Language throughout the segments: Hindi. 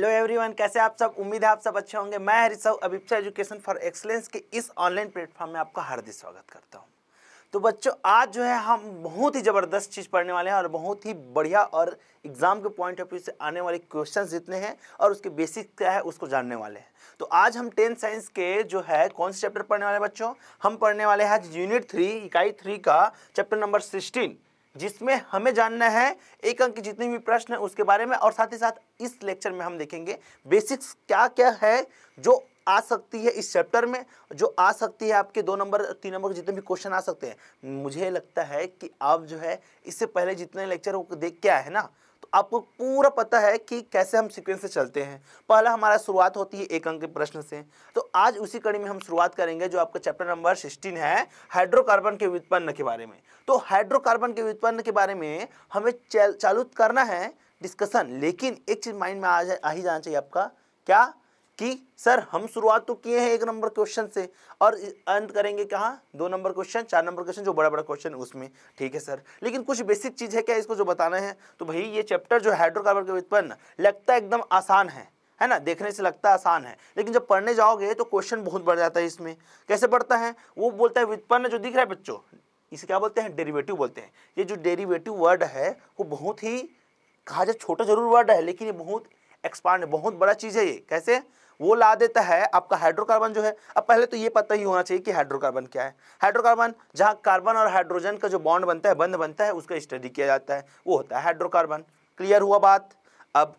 हेलो एवरीवन कैसे आप सब उम्मीद है आप सब अच्छे होंगे मैं Harishav Abhipsa education for excellence के इस ऑनलाइन प्लेटफॉर्म में आपका हार्दिक स्वागत करता हूं तो बच्चों आज जो है हम बहुत ही ज़बरदस्त चीज़ पढ़ने वाले हैं और बहुत ही बढ़िया और एग्ज़ाम के पॉइंट ऑफ व्यू से आने वाले क्वेश्चन जितने हैं और उसके बेसिक क्या है उसको जानने वाले हैं तो आज हम टेंथ साइंस के जो है कौन से चैप्टर पढ़ने वाले बच्चों हम पढ़ने वाले हैं आज यूनिट थ्री इकाई थ्री का चैप्टर नंबर सिक्सटीन जिसमें हमें जानना है एक अंक के जितने भी प्रश्न है उसके बारे में और साथ ही साथ इस लेक्चर में हम देखेंगे बेसिक्स क्या क्या है जो आ सकती है इस चैप्टर में जो आ सकती है आपके दो नंबर तीन नंबर के जितने भी क्वेश्चन आ सकते हैं मुझे लगता है कि आप जो है इससे पहले जितने लेक्चर देख के आए हैं ना आपको पूरा पता है कि कैसे हम सीक्वेंस से चलते हैं पहला हमारा शुरुआत होती है एक अंक के प्रश्न से तो आज उसी कड़ी में हम शुरुआत करेंगे जो आपका चैप्टर नंबर सिक्सटीन है हाइड्रोकार्बन के व्युत्पन्न के बारे में तो हाइड्रोकार्बन के व्युत्पन्न के बारे में हमें चालू करना है डिस्कशन लेकिन एक चीज़ माइंड में आ, आ ही जाना चाहिए आपका क्या कि सर हम शुरुआत तो किए हैं एक नंबर क्वेश्चन से और अंत करेंगे कहाँ दो नंबर क्वेश्चन चार नंबर क्वेश्चन जो बड़ा बड़ा क्वेश्चन उसमें ठीक है सर लेकिन कुछ बेसिक चीज़ है क्या इसको जो बताना है तो भाई ये चैप्टर जो हाइड्रोकार्बन के उत्पन्न लगता है एकदम आसान है है ना देखने से लगता है आसान है लेकिन जब पढ़ने जाओगे तो क्वेश्चन बहुत बढ़ जाता है इसमें कैसे बढ़ता है वो बोलता है व्युत्पन्न जो दिख रहा है बच्चों इसे क्या बोलते हैं डेरिवेटिव बोलते हैं ये जो डेरिवेटिव वर्ड है वो बहुत ही कहा जाए छोटा जरूर वर्ड है लेकिन ये बहुत एक्सपांड बहुत बड़ा चीज़ है ये कैसे वो ला देता है आपका हाइड्रोकार्बन जो है अब पहले तो ये पता ही होना चाहिए कि हाइड्रोकार्बन क्या है हाइड्रोकार्बन जहाँ कार्बन और हाइड्रोजन का जो बॉन्ड बनता है बंद बनता है उसका स्टडी किया जाता है वो होता है हाइड्रोकार्बन क्लियर हुआ बात अब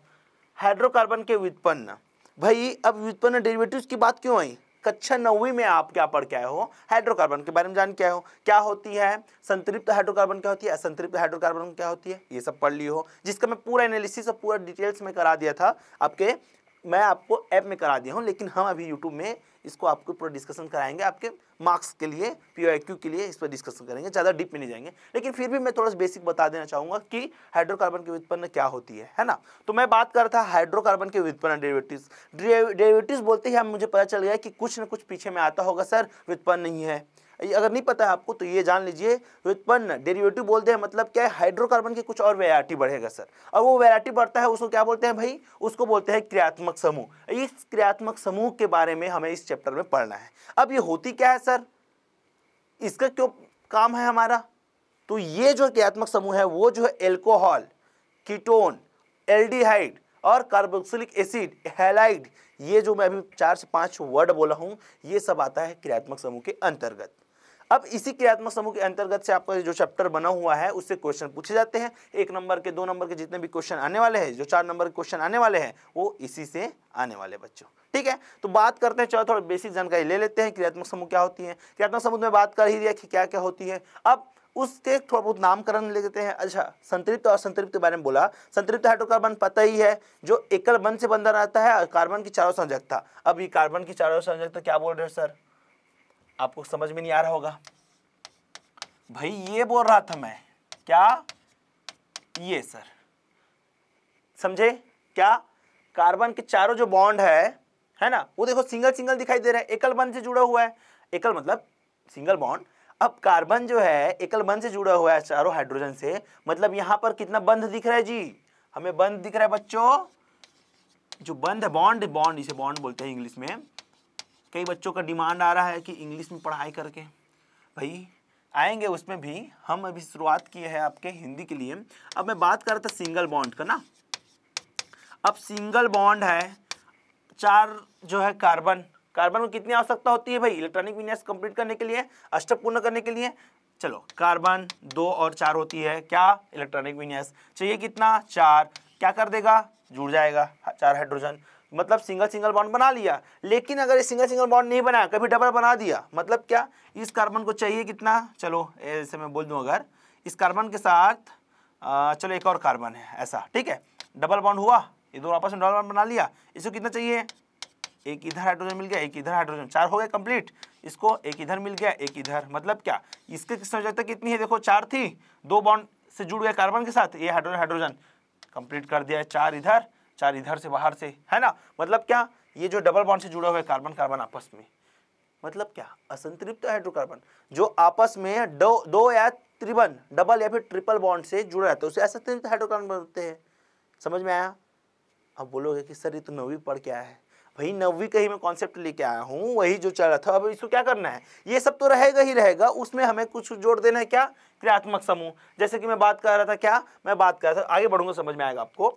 हाइड्रोकार्बन के व्युत्पन्न भाई अब व्युत्पन्न डेरिवेटिव की बात क्यों आई कक्षा नौवीं में आप क्या पढ़ के आए हो हाइड्रोकार्बन के बारे में जान के आए हो क्या होती है संतृप्त हाइड्रोकार्बन क्या होती है असंतृप्त हाइड्रोकार्बन क्या होती है ये सब पढ़ लिए हो जिसका मैं पूरा एनालिसिस और पूरा डिटेल्स में करा दिया था आपके मैं आपको ऐप में करा दिया हूँ लेकिन हम अभी यूट्यूब में इसको आपको पूरा डिस्कशन कराएंगे आपके मार्क्स के लिए पी के लिए इस पर डिस्कशन करेंगे ज़्यादा डीप में नहीं जाएंगे लेकिन फिर भी मैं थोड़ा सा बेसिक बता देना चाहूँगा कि हाइड्रोकार्बन के उत्पन्न क्या होती है है ना तो मैं बात कर रहा था हाइड्रोकार्बन के उत्पन्न डेरिवेटिव्स डेरिवेटिव्स बोलते ही हम मुझे पता चल गया कि कुछ ना कुछ पीछे में आता होगा सर व्युत्पन्न नहीं है अगर नहीं पता है आपको तो ये जान लीजिए व्युत्पन्न डेरिवेटिव बोलते हैं मतलब क्या है हाइड्रोकार्बन की कुछ और वैरायटी बढ़ेगा सर और वो वैरायटी बढ़ता है उसको क्या बोलते हैं भाई उसको बोलते हैं क्रियात्मक समूह इस क्रियात्मक समूह के बारे में हमें इस चैप्टर में पढ़ना है अब ये होती क्या है सर इसका क्यों काम है हमारा तो ये जो क्रियात्मक समूह है वो जो है एल्कोहल कीटोन एल्डिहाइड और कार्बोक्सिलिक एसिड हेलाइड ये जो मैं अभी चार से पांच वर्ड बोला हूँ ये सब आता है क्रियात्मक समूह के अंतर्गत अब इसी क्रियात्मक समूह के अंतर्गत से आपका जो चैप्टर बना हुआ है उससे क्वेश्चन पूछे जाते हैं एक नंबर के दो नंबर के जितने भी क्वेश्चन आने वाले हैं जो चार नंबर के क्वेश्चन आने वाले हैं वो इसी से आने वाले बच्चों ठीक है तो बात करते हैं चलो थोड़ा बेसिक जानकारी ले लेते हैं क्रियात्मक समूह क्या होती है क्रियात्मक समूह में बात कर ही दिया कि क्या क्या होती है अब उसके थोड़ा बहुत नामकरण ले लेते हैं अच्छा संतृप्त और संतृप्त के बारे में बोला संतृप्त हाइड्रोकार्बन पता ही है जो एकल बन से बंधा रहता है कार्बन की चारों संजकता अब ये कार्बन की चारों संजकता क्या बोल रहे हैं सर आपको समझ में नहीं आ रहा होगा भाई ये बोल रहा था मैं क्या ये सर समझे क्या कार्बन के चारों जो बॉन्ड है है ना वो देखो सिंगल सिंगल दिखाई दे रहा है एकल बंध से जुड़ा हुआ है एकल मतलब सिंगल बॉन्ड अब कार्बन जो है एकल बंध से जुड़ा हुआ है चारों हाइड्रोजन से मतलब यहां पर कितना बंध दिख रहा है जी हमें बंध दिख रहा है बच्चों जो बंध है बॉन्ड बॉन्ड इसे बॉन्ड बोलते हैं इंग्लिश में कई बच्चों का डिमांड आ रहा है कि इंग्लिश में पढ़ाई करके भाई आएंगे उसमें भी हम अभी शुरुआत की है आपके हिंदी के लिए अब मैं बात कर रहा था सिंगल बॉन्ड का ना अब सिंगल बॉन्ड है चार जो है कार्बन कार्बन में कितनी आवश्यकता होती है भाई इलेक्ट्रॉनिक विन्यास कंप्लीट करने के लिए अष्ट पूर्ण करने के लिए चलो कार्बन दो और चार होती है क्या इलेक्ट्रॉनिक विन्यास चाहिए कितना चार क्या कर देगा जुड़ जाएगा हाँ, चार हाइड्रोजन मतलब सिंगल सिंगल बॉन्ड बना लिया लेकिन अगर ये सिंगल सिंगल बॉन्ड नहीं बनाया कभी डबल बना दिया मतलब क्या इस कार्बन को चाहिए कितना चलो ऐसे मैं बोल दूँ अगर इस कार्बन के साथ चलो एक और कार्बन है ऐसा ठीक है डबल बॉन्ड हुआ ये दोनों आपस में डबल बॉन्ड बना लिया इसको कितना चाहिए एक इधर हाइड्रोजन मिल गया एक इधर हाइड्रोजन चार हो गया कंप्लीट इसको एक इधर मिल गया एक इधर मतलब क्या इसके संयोजकता कितनी है देखो चार थी दो बॉन्ड से जुड़ गया कार्बन के साथ ये हाइड्रोजन हाइड्रोजन कंप्लीट कर दिया है चार इधर चार इधर से बाहर से है ना मतलब क्या ये जो डबल बॉन्ड से जुड़े हुए कार्बन कार्बन आपस में मतलब क्या असंतृप्त हाइड्रोकार्बन जो आपस में दो दो या त्रिबन डबल या फिर ट्रिपल बॉन्ड से जुड़ा रहता है उसे असंतृप्त हाइड्रोकार्बन बनते हैं समझ में आया अब बोलोगे कि सर ये तो नौवीं पढ़ क्या है भाई नौवीं का ही मैं कॉन्सेप्ट लेके आया हूँ वही जो चल रहा था अब इसको क्या करना है ये सब तो रहेगा ही रहेगा उसमें हमें कुछ जोड़ देना है क्या क्रियात्मक समूह जैसे कि मैं बात कर रहा था क्या मैं बात कर रहा था आगे बढ़ूंगा समझ में आएगा आपको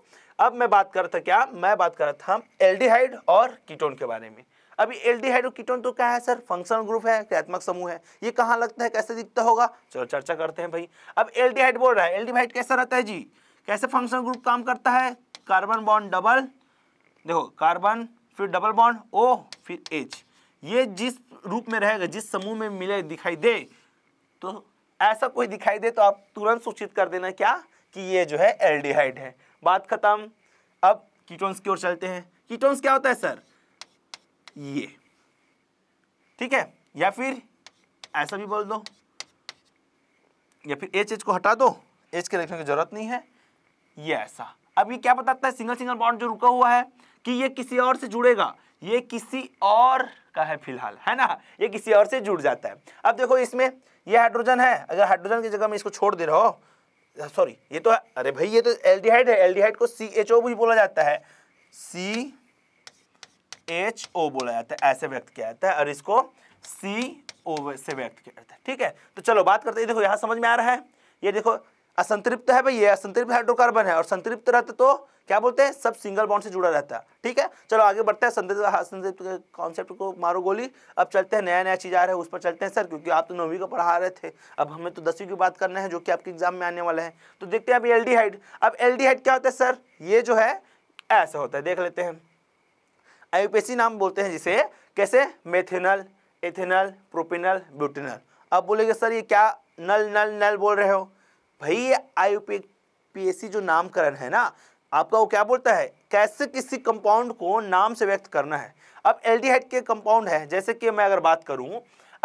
अब मैं बात कर रहा था क्या मैं बात कर रहा था एल्डिहाइड और कीटोन के बारे में अभी एल्डिहाइड और कीटोन तो क्या है सर फंक्शनल ग्रुप है क्रियात्मक समूह है ये कहाँ लगता है कैसे दिखता होगा चलो चर्चा करते हैं भाई अब एल्डिहाइड बोल रहा है एल्डिहाइड कैसा रहता है जी कैसे फंक्शनल ग्रुप काम करता है कार्बन बॉन्ड डबल देखो कार्बन फिर डबल बॉन्ड ओ फिर एच ये जिस रूप में रहेगा जिस समूह में मिले दिखाई दे तो ऐसा कोई दिखाई दे तो आप तुरंत सूचित कर देना क्या कि ये जो है एल्डिहाइड है बात खत्म अब कीटोन्स की ओर चलते हैं कीटोन्स क्या होता है सर ये ठीक है या फिर ऐसा भी बोल दो या फिर एच एच को हटा दो एच के लिखने की जरूरत नहीं है ये ऐसा अब ये क्या बताता है सिंगल सिंगल बॉन्ड जो रुका हुआ है कि ये किसी और से जुड़ेगा ये किसी और का है फिलहाल है ना ये किसी और से जुड़ जाता है अब देखो इसमें ये हाइड्रोजन है अगर हाइड्रोजन की जगह में इसको छोड़ दे रहा हो सॉरी ये तो अरे भाई ये तो एल्डिहाइड है एल्डिहाइड को सी एच ओ भी बोला जाता है सी एच ओ बोला जाता है ऐसे व्यक्त किया जाता है और इसको सी ओ से व्यक्त किया जाता है ठीक है तो चलो बात करते हैं देखो यहाँ समझ में आ रहा है ये देखो असंतृप्त है भाई ये असंतृप्त हाइड्रोकार्बन है और संतृप्त रहते तो क्या बोलते हैं सब सिंगल बॉन्ड से जुड़ा रहता है ठीक है चलो आगे बढ़ते हैं संतृप्त कॉन्सेप्ट को मारो गोली अब चलते हैं नया नया चीज़ आ रहा है उस पर चलते हैं सर क्योंकि आप तो नौवीं को पढ़ा रहे थे अब हमें तो दसवीं की बात करना है जो कि आपके एग्जाम में आने वाला है तो देखते हैं अब एल अब एल्डिहाइड क्या होता है सर ये जो है ऐसा होता है देख लेते हैं सी नाम बोलते हैं जिसे कैसे मेथेनल एथेनल प्रोपिनल ब्यूटिनल अब बोलेंगे सर ये क्या नल नल नल बोल रहे हो भाई ये आई पी जो नामकरण है ना आपका वो क्या बोलता है कैसे किसी कंपाउंड को नाम से व्यक्त करना है अब एल्डिहाइड के कंपाउंड है जैसे कि मैं अगर बात करूं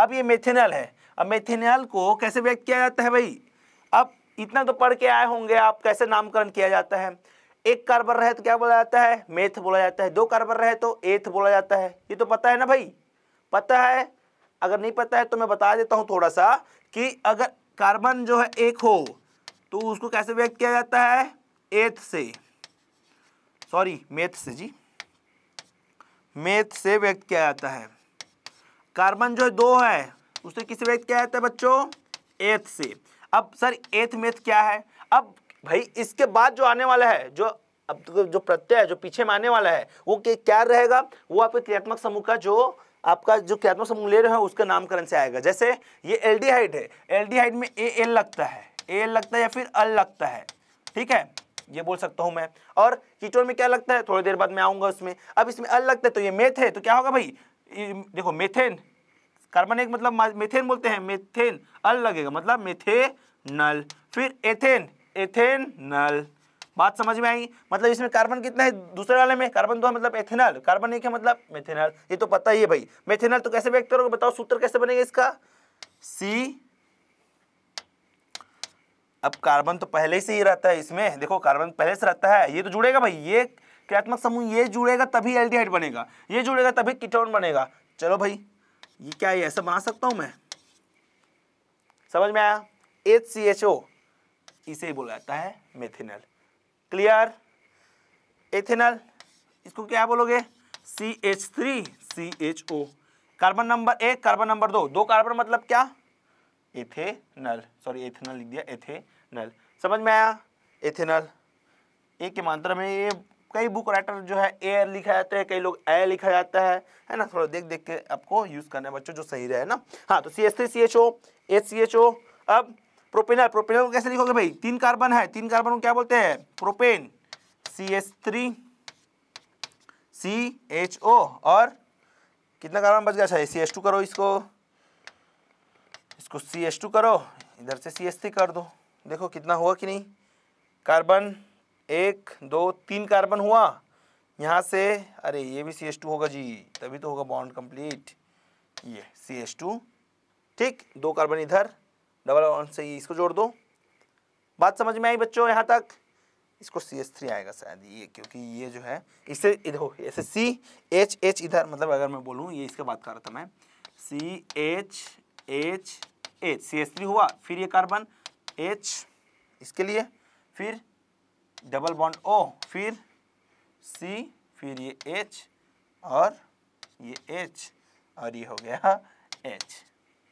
अब ये मेथेनल है अब मेथेनल को कैसे व्यक्त किया जाता है भाई अब इतना तो पढ़ के आए होंगे आप कैसे नामकरण किया जाता है एक कार्बन रहे तो क्या बोला जाता है मेथ बोला जाता है दो कार्बन रहे तो एथ बोला जाता है ये तो पता है ना भाई पता है अगर नहीं पता है तो मैं बता देता हूँ थोड़ा सा कि अगर कार्बन जो है एक हो तो उसको कैसे व्यक्त किया जाता है एथ से सॉरी मेथ से जी मेथ से व्यक्त किया जाता है कार्बन जो है दो है उसे किसे व्यक्त किया जाता है बच्चों एथ से अब सर एथ मेथ क्या है अब भाई इसके बाद जो आने वाला है जो अब तो जो प्रत्यय जो पीछे में आने वाला है वो क्या रहेगा वो आपके क्रियात्मक समूह का जो आपका जो क्रियात्मक समूह ले रहे हो उसका नामकरण से आएगा जैसे ये एल्डिहाइड है एल्डिहाइड में ए एल लगता है ए एल लगता है या फिर अल लगता है ठीक है ये बोल सकता हूं मैं और कीटोन में क्या लगता है थोड़ी देर बाद मैं आऊँगा उसमें अब इसमें अल लगता है तो ये मेथ है तो क्या होगा भाई देखो मेथेन कार्बन एक मतलब मेथेन बोलते हैं मेथेन अल लगेगा मतलब मेथे नल फिर एथेन एथेन नल बात समझ में आई मतलब इसमें कार्बन कितना है दूसरे वाले में कार्बन दो मतलब एथेनॉल कार्बन एक है मतलब मेथेनॉल ये तो पता ही है भाई मेथेनॉल तो कैसे व्यक्त करोगे बताओ सूत्र कैसे बनेगा इसका सी अब कार्बन तो पहले से ही रहता है इसमें देखो कार्बन पहले से रहता है ये तो जुड़ेगा भाई ये क्रियात्मक समूह ये जुड़ेगा तभी एल्डिहाइड बनेगा ये जुड़ेगा तभी कीटोन बनेगा चलो भाई ये क्या है ऐसा बना सकता हूँ मैं समझ में आया एच सी एच ओ इसे बोला जाता है मेथेनॉल क्लियर एथेनल इसको क्या बोलोगे C H three C H O carbon number एक कार्बन नंबर दो दो कार्बन मतलब क्या एथेनल सॉरी एथेनल लिख दिया एथेनल समझ में आया एथेनल ए के मात्रा में ये कई बुक राइटर जो है ए लिखा जाता है कई लोग ए लिखा जाता है है ना थोड़ा देख देख के आपको यूज़ करना है बच्चों जो सही रहे ना हाँ तो C S three C H O H C H O अब प्रोपेनल प्रोपेनल को कैसे लिखोगे भाई तीन कार्बन है तीन कार्बन को क्या बोलते हैं propane C H three C H O और कितना कार्बन बच गया अच्छा सी एच टू करो इसको इसको सी एच टू करो इधर से सी एच थ्री कर दो देखो कितना हुआ कि नहीं कार्बन एक दो तीन कार्बन हुआ यहाँ से अरे ये भी सी एच टू होगा जी तभी तो होगा बॉन्ड कंप्लीट ये सी एच टू ठीक दो कार्बन इधर डबल वन से ये इसको जोड़ दो बात समझ में आई बच्चों यहाँ तक इसको सी एस थ्री आएगा शायद ये क्योंकि ये जो है इससे इधर ऐसे सी एच एच इधर मतलब अगर मैं बोलूँ ये इसके बात कर रहा था मैं C H H H C S three हुआ फिर ये कार्बन एच इसके लिए फिर डबल बॉन्ड ओ फिर सी फिर ये एच और ये एच और ये हो गया एच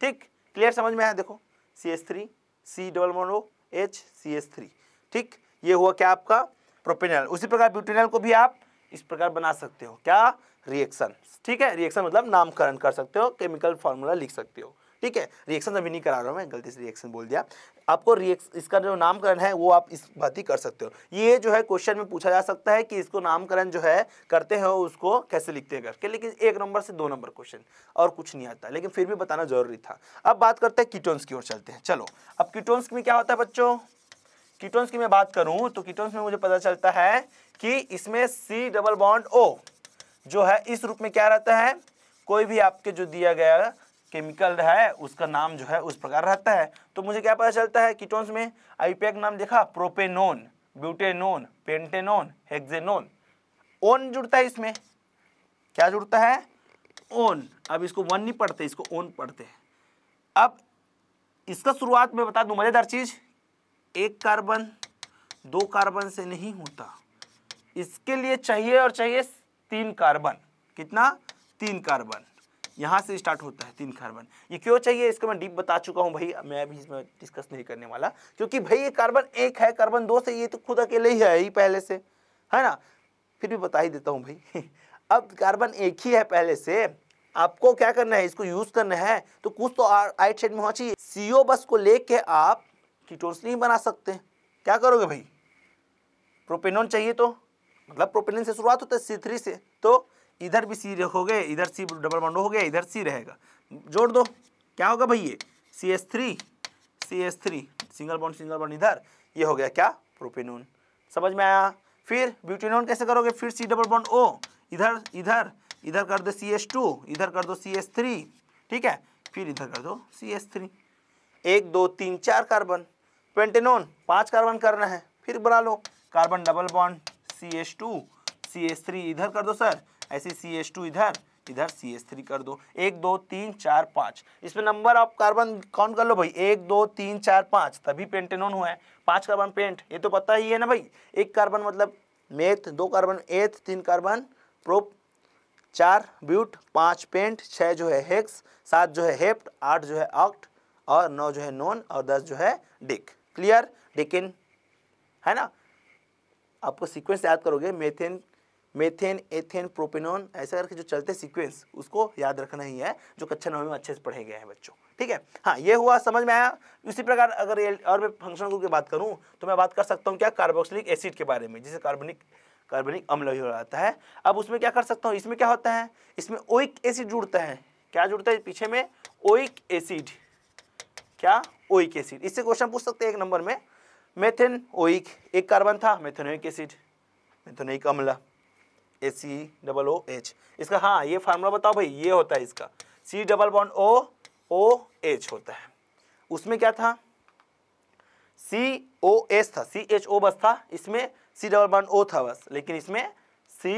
ठीक क्लियर समझ में आया देखो C S three C double one O H C S three ठीक ये हुआ क्या आपका प्रोपेनल उसी प्रकार ब्यूटेनल को भी आप इस प्रकार बना सकते हो क्या रिएक्शन ठीक है रिएक्शन मतलब नामकरण कर सकते हो केमिकल फॉर्मूला लिख सकते हो ठीक है रिएक्शन अभी नहीं करा रहा हूँ मैं गलती से रिएक्शन बोल दिया आपको इसका जो नामकरण है वो आप इस बात ही कर सकते हो ये जो है क्वेश्चन में पूछा जा सकता है कि इसको नामकरण जो है करते हैं उसको कैसे लिखते हैं करके लेकिन एक नंबर से दो नंबर क्वेश्चन और कुछ नहीं आता लेकिन फिर भी बताना जरूरी था अब बात करते हैं कीटोन्स की ओर चलते हैं चलो अब कीटोन्स में क्या होता है बच्चों कीटोन्स की मैं बात करूं तो कीटोन्स में मुझे पता चलता है कि इसमें सी डबल बॉन्ड ओ जो है इस रूप में क्या रहता है कोई भी आपके जो दिया गया केमिकल है उसका नाम जो है उस प्रकार रहता है तो मुझे क्या पता चलता है कीटोन्स में आई नाम देखा propanone butanone pentanone hexanone one जुड़ता है इसमें क्या जुड़ता है ओन अब इसको वन नहीं पढ़ते इसको ओन पढ़ते हैं अब इसका शुरुआत में बता दूं मज़ेदार चीज़ एक कार्बन दो कार्बन से नहीं होता इसके लिए चाहिए और चाहिए तीन कार्बन कितना तीन कार्बन यहाँ से स्टार्ट होता है तीन कार्बन ये क्यों चाहिए इसको मैं डीप बता चुका हूँ भाई मैं अभी इसमें डिस्कस नहीं करने वाला क्योंकि भाई ये कार्बन एक है कार्बन दो से ये तो खुद अकेले ही है ही पहले से है ना फिर भी बता ही देता हूँ भाई अब कार्बन एक ही है पहले से आपको क्या करना है इसको यूज करना है तो कुछ तो आइट साइड में होना चाहिए सीओ बस को लेके आप कीटोन्स नहीं बना सकते क्या करोगे भाई प्रोपेनोन चाहिए तो मतलब प्रोपेनोन से शुरुआत होता है सी थ्री से तो इधर भी सी रखोगे इधर सी डबल बॉन्ड हो गया इधर सी रहेगा जोड़ दो क्या होगा भाई ये C S three C S three single bond single bond इधर ये हो गया क्या प्रोपेनोन समझ में आया फिर ब्यूटेनोन कैसे करोगे फिर सी डबल बॉन्ड ओ इधर इधर इधर कर दो सी एस टू इधर कर दो सी एस थ्री ठीक है फिर इधर कर दो सी एस थ्री एक दो तीन चार कार्बन पेंटेनोन पाँच कार्बन करना है फिर बना लो carbon double bond C S two C S three इधर कर दो सर ऐसे सी एस टू इधर इधर सी एस थ्री कर दो एक दो तीन चार पाँच इसमें नंबर ऑफ कार्बन काउंट कर लो भाई एक दो तीन चार पाँच तभी पेंटेनोन हुआ है पाँच कार्बन पेंट ये तो पता ही है ना भाई एक कार्बन मतलब मेथ दो कार्बन एथ तीन कार्बन प्रोप चार ब्यूट पाँच पेंट छः जो है हेक्स सात जो है हेप्ट आठ जो है ऑक्ट और नौ जो है नॉन और दस जो है डिक क्लियर डिकिन है ना आपको सीक्वेंस याद करोगे मेथेन मेथेन एथेन प्रोपेनॉन ऐसा करके जो चलते सीक्वेंस उसको याद रखना ही है जो कक्षा नवी में अच्छे से पढ़े गए हैं बच्चों ठीक है हाँ ये हुआ समझ में आया इसी प्रकार अगर और मैं फंक्शन ग्रुप की बात करूँ तो मैं बात कर सकता हूँ क्या कार्बोक्सिलिक एसिड के बारे में जिसे कार्बनिक कार्बनिक अम्ल भी हो जाता है अब उसमें क्या कर सकता हूँ इसमें क्या होता है इसमें ओइक एसिड जुड़ता है क्या जुड़ता है पीछे में ओइक एसिड क्या ओइक एसिड इससे क्वेश्चन पूछ सकते हैं एक नंबर में मेथेन ओइक एक कार्बन था मेथेनोइक एसिड मेथेनोइक अम्ल A C double O H इसका हाँ ये फार्मूला बताओ भाई ये होता है इसका C double bond O O H होता है उसमें क्या था सी ओ एच था सी एच ओ बस था इसमें सी डबल बॉन्ड ओ था बस लेकिन इसमें सी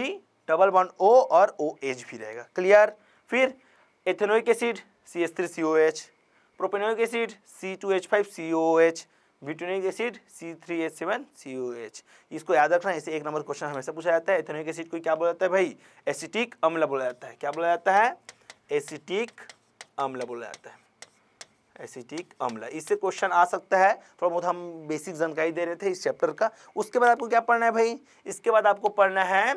डबल बॉन्ड ओ और ओ एच भी रहेगा क्लियर फिर ethanoic acid C S three C O H propanoic acid C two H five C O H butanic acid C three H seven C O H इसको याद रखना इसे एक नंबर क्वेश्चन हमेशा पूछा जाता है इथेनिक एसिड को क्या बोला जाता है भाई एसिटिक अम्ल बोला जाता है क्या बोला जाता है एसिटिक अम्ल बोला जाता है एसिटिक अम्ल इससे क्वेश्चन आ सकता है थोड़ा बहुत हम बेसिक जानकारी दे रहे थे इस चैप्टर का उसके बाद आपको क्या पढ़ना है भाई इसके बाद आपको पढ़ना है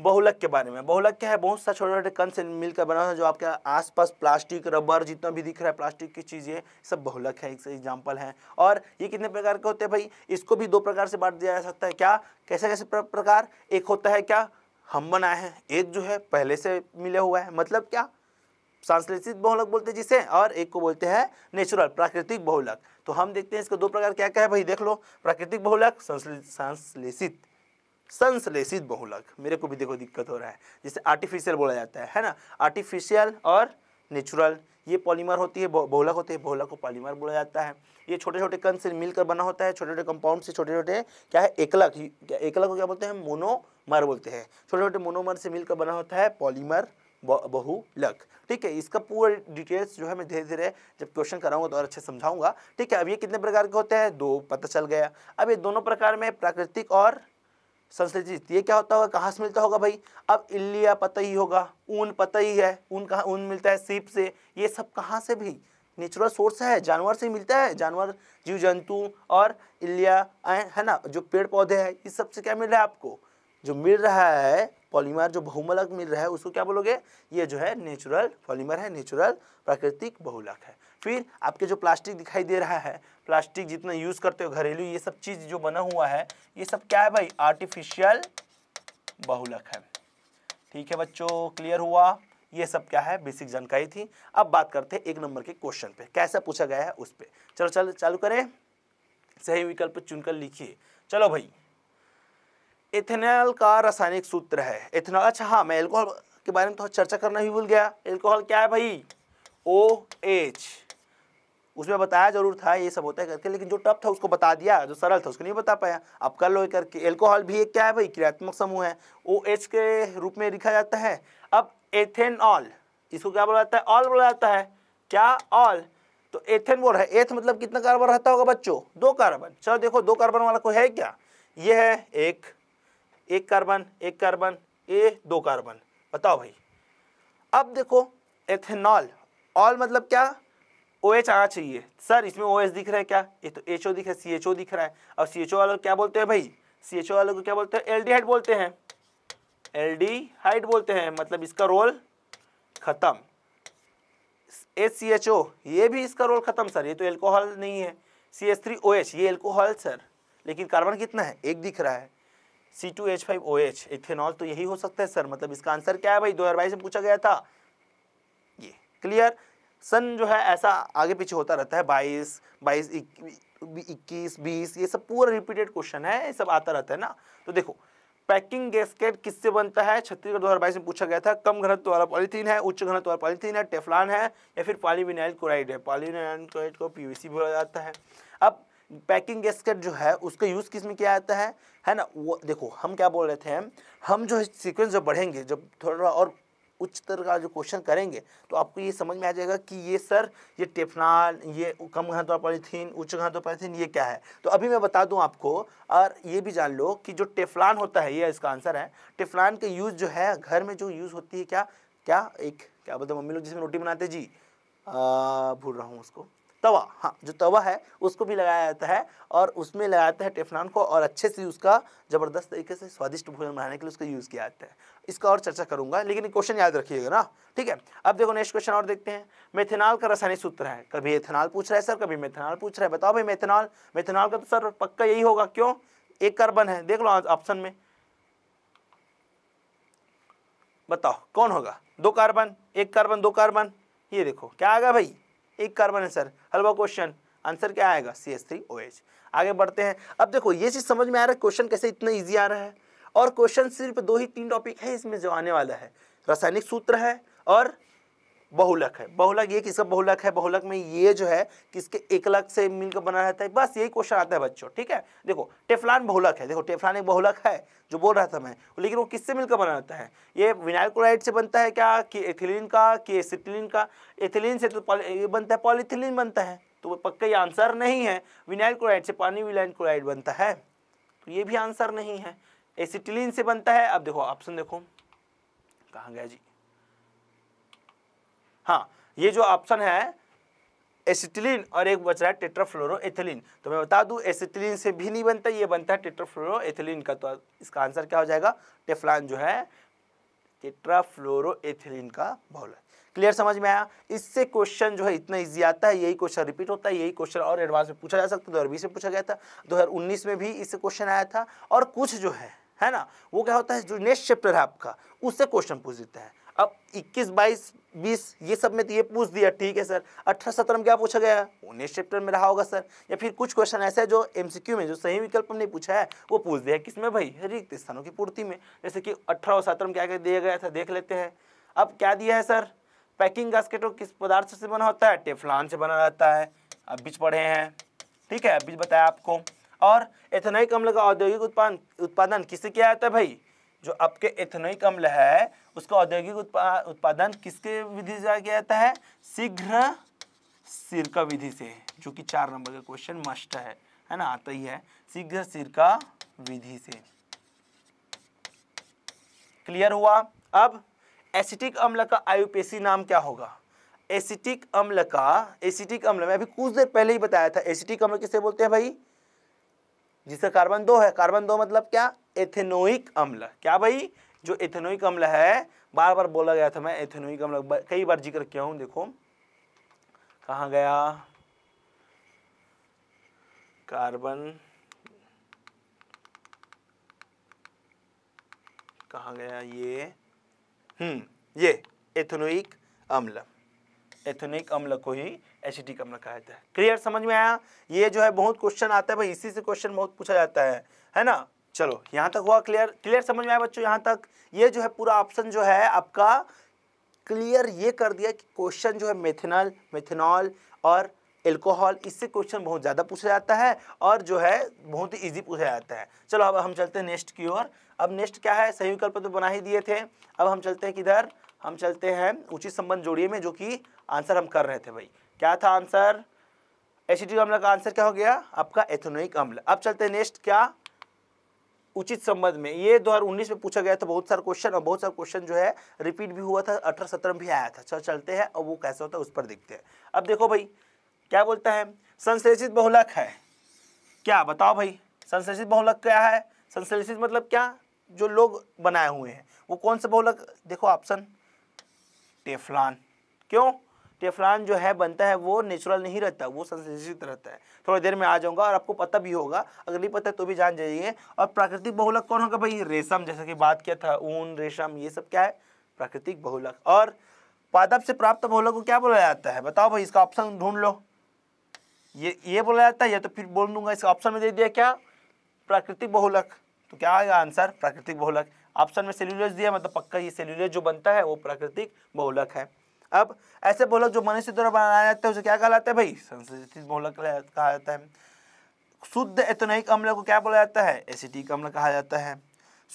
बहुलक के बारे में बहुलक क्या है बहुत सा छोटे छोटे कण से मिलकर बना है जो आपके आसपास प्लास्टिक रबर जितना भी दिख रहा है प्लास्टिक की चीज़ें सब बहुलक है एक एग्जाम्पल है और ये कितने प्रकार के होते हैं भाई इसको भी दो प्रकार से बांट दिया जा सकता है क्या कैसे कैसे प्रकार एक होता है क्या हम बनाए हैं एक जो है पहले से मिले हुआ है मतलब क्या संश्लेषित बहुलक बोलते हैं जिसे और एक को बोलते हैं नेचुरल प्राकृतिक बहुलक तो हम देखते हैं इसके दो प्रकार क्या क्या है भाई देख लो प्राकृतिक बहुलक संश्लेषित संश्लेषित बहुलक मेरे को भी देखो दिक्कत हो रहा है जिसे आर्टिफिशियल बोला जाता है है ना आर्टिफिशियल और नेचुरल ये पॉलीमर होती है बहुलक होती है बहुलक को पॉलीमर बोला जाता है ये छोटे छोटे कण से मिलकर बना होता है छोटे छोटे कंपाउंड से छोटे छोटे क्या है एकलक एकलक को क्या बोलते हैं मोनोमर बोलते हैं छोटे छोटे मोनोमर से मिलकर बना होता है पॉलीमर बहुलक ठीक है इसका पूरा डिटेल्स जो है मैं धीरे धीरे जब क्वेश्चन कराऊंगा तो और अच्छे समझाऊंगा ठीक है अब ये कितने प्रकार के होते हैं दो पता चल गया अब ये दोनों प्रकार में प्राकृतिक और संश्लेषित ये क्या होता होगा कहाँ से मिलता होगा भाई अब इलिया पता ही होगा ऊन पता ही है ऊन कहाँ ऊन मिलता है सीप से ये सब कहाँ से भी नेचुरल सोर्स है जानवर से मिलता है जानवर जीव जंतु और इलिया है ना जो पेड़ पौधे हैं इस सब से क्या मिल रहा है आपको जो मिल रहा है पॉलीमर जो बहुमलक मिल रहा है उसको क्या बोलोगे ये जो है नेचुरल पॉलीमर है नेचुरल प्राकृतिक बहुलक है फिर आपके जो प्लास्टिक दिखाई दे रहा है प्लास्टिक जितना यूज़ करते हो घरेलू ये सब चीज़ जो बना हुआ है ये सब क्या है भाई आर्टिफिशियल बहुलक है ठीक है बच्चों क्लियर हुआ ये सब क्या है बेसिक जानकारी थी अब बात करते हैं एक नंबर के क्वेश्चन पे कैसा पूछा गया है उस पर चलो चलो चालू करें सही विकल्प चुनकर लिखिए चलो भाई इथेनॉल का रासायनिक सूत्र है इथेनॉल अच्छा हाँ मैं एल्कोहल के बारे में थोड़ा तो चर्चा करना ही भूल गया एल्कोहल क्या है भाई ओ एच उसमें बताया जरूर था ये सब होता है करके लेकिन जो टफ था उसको बता दिया जो सरल था उसको नहीं बता पाया अब कर लो करके एल्कोहल भी एक क्या है भाई क्रियात्मक समूह है ओ एच के रूप में लिखा जाता है अब एथेनऑल इसको क्या बोला जाता है ऑल बोला जाता है क्या ऑल तो एथेन बोल रहा है एथ मतलब कितना कार्बन रहता होगा बच्चों दो कार्बन चलो देखो दो कार्बन वाला कोई है क्या ये है एक एक कार्बन एक कार्बन ए दो कार्बन बताओ भाई अब देखो एथेनॉल ऑल मतलब क्या ओ एच आना चाहिए सर इसमें ओ एच तो दिख रहा है क्या ये तो एच ओ दिख रहा है सी एच ओ दिख रहा है और सी एच ओ वालों क्या बोलते हैं भाई सी एच ओ वालों को क्या बोलते हैं एल डी हाइट बोलते हैं एल डी हाइट बोलते हैं मतलब इसका रोल ख़त्म एच सी एच ओ ये भी इसका रोल ख़त्म सर ये तो एल्कोहल नहीं है C H three O H ये एल्कोहल सर लेकिन कार्बन कितना है एक दिख रहा है C two H five O H ethanol तो यही हो सकता है सर मतलब इसका आंसर क्या है भाई दो हज़ार बाईस में पूछा गया था ये क्लियर सन जो है ऐसा आगे पीछे होता रहता है बाईस बाईस इक्कीस बीस ये सब पूरा रिपीटेड क्वेश्चन है ये सब आता रहता है ना तो देखो पैकिंग गैसकेट किससे बनता है छत्तीसगढ़ दो में पूछा गया था कम घनत्व वाला पॉलीथीन है उच्च घनत्व वाला पॉलीथीन है टेफलान है या फिर पॉलीविनाइल क्लोराइड है पॉलीविनाइल क्लोराइड को पीवीसी बोला जाता है अब पैकिंग गैसकेट जो है उसका यूज़ किस में किया जाता है है ना वो देखो हम क्या बोल रहे थे हम जो सीक्वेंस जब बढ़ेंगे जब थोड़ा और उच्चतर का जो क्वेश्चन करेंगे तो आपको ये समझ में आ जाएगा कि ये सर ये टेफनाल ये कम घनत्व पॉलीथीन उच्च घनत्व पॉलीथीन ये क्या है तो अभी मैं बता दूँ आपको और ये भी जान लो कि जो टेफलान होता है ये इसका आंसर है टेफलान का यूज़ जो है घर में जो यूज़ होती है क्या क्या एक क्या बोलते मम्मी लोग जिसमें रोटी बनाते जी भूल रहा हूँ उसको तवा हाँ जो तवा है उसको भी लगाया जाता है और उसमें जाता है टेफनान को और अच्छे से उसका ज़बरदस्त तरीके से स्वादिष्ट भोजन बनाने के लिए उसका यूज़ किया जाता है इसका और चर्चा करूंगा लेकिन क्वेश्चन याद रखिएगा ना ठीक है अब देखो नेक्स्ट क्वेश्चन और देखते हैं मेथेनॉल का रासायनिक सूत्र है कभी एथेनॉल पूछ रहा है सर कभी मेथेनॉल पूछ रहा है बताओ भाई मेथेनॉल मेथेनॉल का तो सर पक्का यही होगा क्यों एक कार्बन है देख लो ऑप्शन में बताओ कौन होगा दो कार्बन एक कार्बन दो कार्बन ये देखो क्या आ गया भाई एक कार्बन है सर हलवा क्वेश्चन आंसर क्या आएगा C S three O H आगे बढ़ते हैं अब देखो ये चीज़ समझ में आ रहा है क्वेश्चन कैसे इतना ईजी आ रहा है और क्वेश्चन सिर्फ दो ही तीन टॉपिक है इसमें जो आने वाला है रासायनिक सूत्र है और बहुलक है बहुलक ये किसका बहुलक है बहुलक में ये जो है किसके एकलक से मिलकर बना रहता है बस यही क्वेश्चन आता है बच्चों ठीक है देखो टेफलान बहुलक है देखो टेफलान एक बहुलक है जो बोल रहा था मैं लेकिन वो किससे मिलकर बना रहता है ये विनाइल क्लोराइड से बनता है क्या कि एथिलीन का कि एसिटिलीन का एथिलीन से तो ये बनता है पॉलीथिलीन बनता है तो पक्का ये आंसर नहीं है विनाइल क्लोराइड से पानी विनाइल क्लोराइड बनता है तो ये भी आंसर नहीं है एसिटिलीन से बनता है अब देखो ऑप्शन देखो कहाँ गया जी हाँ ये जो ऑप्शन है एसिटिलीन और एक बच रहा है एथिलिन तो मैं बता दूं एसिटिलीन से भी नहीं बनता ये बनता है टेट्राफ्लोरोएथिलीन का तो इसका आंसर क्या हो जाएगा टेफ्लान जो है टेट्राफ्लोरोएथिलीन का बहुल क्लियर समझ में आया इससे क्वेश्चन जो है इतना इजी आता है यही क्वेश्चन रिपीट होता है यही क्वेश्चन और एडवांस में पूछा जा सकता है दो में पूछा गया था दो हजार उन्नीस में भी इससे क्वेश्चन आया था और कुछ जो है है ना वो क्या होता है जो नेक्स्ट चैप्टर है आपका उससे क्वेश्चन पूछ देता है अब 21, 22, 20 ये सब में तो ये पूछ दिया ठीक है सर अठारह 17 में क्या पूछा गया उन्नीस चैप्टर में रहा होगा सर या फिर कुछ क्वेश्चन ऐसे है जो एमसीक्यू में जो सही विकल्प हमने पूछा है वो पूछ दिया किस में भाई रिक्त स्थानों की पूर्ति में जैसे कि अठारह और सत्रह में क्या क्या दिया गया था देख लेते हैं अब क्या दिया है सर पैकिंग गास्केटों किस पदार्थ से बना होता है टेफलान से बना रहता है अब बीच पढ़े हैं ठीक है अब बीच बताया आपको और एथेनाइक अम्ल का औद्योगिक उत्पादन उत्पादन किससे किया जाता है भाई जो आपके एथनोइक अम्ल है उसका औद्योगिक उत्पा, उत्पादन किसके विधि से किया जाता है शीघ्र सिरका विधि से जो कि चार नंबर का क्वेश्चन मस्ट है है ना आता ही है शीघ्र सिरका विधि से क्लियर हुआ अब एसिटिक अम्ल का आयुपेशी नाम क्या होगा एसिटिक अम्ल का एसिटिक अम्ल में अभी कुछ देर पहले ही बताया था एसिटिक अम्ल किसे बोलते हैं भाई जिसका कार्बन दो है कार्बन दो मतलब क्या एथेनोइक अम्ल क्या भाई जो एथेनोइक अम्ल है बार बार बोला गया था मैं एथेनोइक अम्ल कई बार जिक्र किया हूं देखो कहा गया कार्बन कहा गया ये हम्म ये एथेनोइक अम्ल एथेनोइक अम्ल को ही एसिटिक अम्ल कहा जाता है क्लियर समझ में आया ये जो है बहुत क्वेश्चन आता है भाई इसी से क्वेश्चन बहुत पूछा जाता है है ना चलो यहाँ तक हुआ क्लियर क्लियर समझ में आया बच्चों यहाँ तक ये जो है पूरा ऑप्शन जो है आपका क्लियर ये कर दिया कि क्वेश्चन जो है मेथेनॉल मेथेनॉल और एल्कोहल इससे क्वेश्चन बहुत ज़्यादा पूछा जाता है और जो है बहुत ही इजी पूछा जाता है चलो अब हम चलते हैं नेक्स्ट की ओर अब नेक्स्ट क्या है सही विकल्प तो बना ही दिए थे अब हम चलते हैं किधर हम चलते हैं उचित संबंध जोड़िए में जो कि आंसर हम कर रहे थे भाई क्या था आंसर एसिडिक अम्ल का आंसर क्या हो गया आपका एथोनिक अम्ल अब चलते हैं नेक्स्ट क्या उचित संबंध में ये 2019 में पूछा गया था बहुत सारा क्वेश्चन और बहुत सारा क्वेश्चन जो है रिपीट भी हुआ था अठारह सत्रह भी आया था चलते हैं और वो कैसा होता है उस पर देखते हैं अब देखो भाई क्या बोलता है संश्लेषित बहुलक है क्या बताओ भाई संश्लेषित बहुलक क्या है संश्लेषित मतलब क्या जो लोग बनाए हुए हैं वो कौन से बहुलक देखो ऑप्शन टेफलान क्यों टेफलान जो है बनता है वो नेचुरल नहीं रहता वो संश्लेषित रहता है थोड़ी देर में आ जाऊंगा और आपको पता भी होगा अगर नहीं पता है तो भी जान जाइए और प्राकृतिक बहुलक कौन होगा भाई रेशम जैसा कि बात किया था ऊन रेशम ये सब क्या है प्राकृतिक बहुलक और पादप से प्राप्त बहुलक को क्या बोला जाता है बताओ भाई इसका ऑप्शन ढूंढ लो ये ये बोला जाता है या तो फिर बोल दूंगा इसका ऑप्शन में दे दिया क्या प्राकृतिक बहुलक तो क्या आएगा आंसर प्राकृतिक बहुलक ऑप्शन में सेल्यूलोज दिया मतलब पक्का ये सेल्यूलोज जो बनता है वो प्राकृतिक बहुलक है अब ऐसे बोलक जो मनुष्य द्वारा बनाया जाता है उसे क्या कहलाता है भाई संश्लेषित बोलक कहा जाता है शुद्ध एथेनोइक अम्ल को क्या बोला जाता है एसिटिक अम्ल कहा जाता है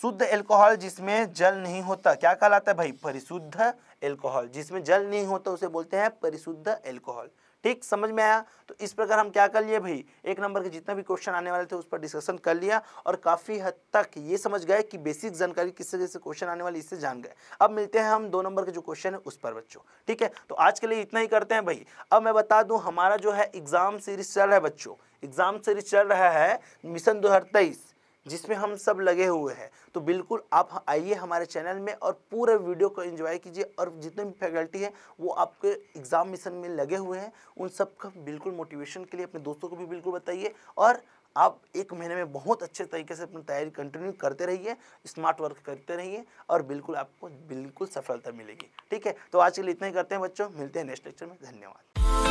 शुद्ध एल्कोहल जिसमें जल नहीं होता क्या कहलाता है भाई परिशुद्ध एल्कोहल जिसमें जल नहीं होता उसे बोलते हैं परिशुद्ध एल्कोहल ठीक समझ में आया तो इस प्रकार हम क्या कर लिए भाई एक नंबर के जितना भी क्वेश्चन आने वाले थे उस पर डिस्कशन कर लिया और काफ़ी हद तक ये समझ गए कि बेसिक जानकारी किस तरह से क्वेश्चन आने वाले इससे जान गए अब मिलते हैं हम दो नंबर के जो क्वेश्चन है उस पर बच्चों ठीक है तो आज के लिए इतना ही करते हैं भाई अब मैं बता दूँ हमारा जो है एग्ज़ाम सीरीज चल रहा है बच्चों एग्ज़ाम सीरीज चल रहा है मिशन दो जिसमें हम सब लगे हुए हैं तो बिल्कुल आप आइए हमारे चैनल में और पूरे वीडियो को एंजॉय कीजिए और जितने भी फैकल्टी हैं वो आपके एग्ज़ाम मिशन में लगे हुए हैं उन सब का बिल्कुल मोटिवेशन के लिए अपने दोस्तों को भी बिल्कुल बताइए और आप एक महीने में बहुत अच्छे तरीके से अपनी तैयारी कंटिन्यू करते रहिए स्मार्ट वर्क करते रहिए और बिल्कुल आपको बिल्कुल सफलता मिलेगी ठीक है तो आज के लिए इतना ही करते हैं बच्चों मिलते हैं नेक्स्ट लेक्चर में धन्यवाद